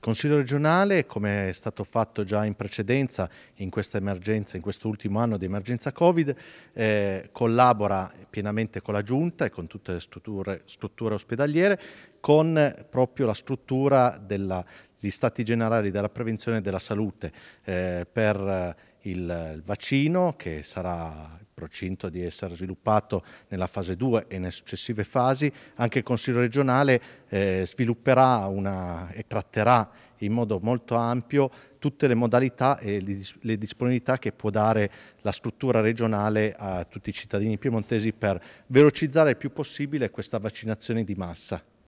Consiglio regionale, come è stato fatto già in precedenza, in questa emergenza, in quest'ultimo anno di emergenza Covid, eh, collabora pienamente con la Giunta e con tutte le strutture, strutture ospedaliere, con proprio la struttura degli stati generali della prevenzione della salute eh, per eh, il, il, vaccino che sarà procinto di essere sviluppato nella fase 2 e nelle successive fasi, anche il Consiglio regionale eh, svilupperà una, e tratterà in modo molto ampio tutte le modalità e le disponibilità che può dare la struttura regionale a tutti i cittadini piemontesi per velocizzare il più possibile questa vaccinazione di massa.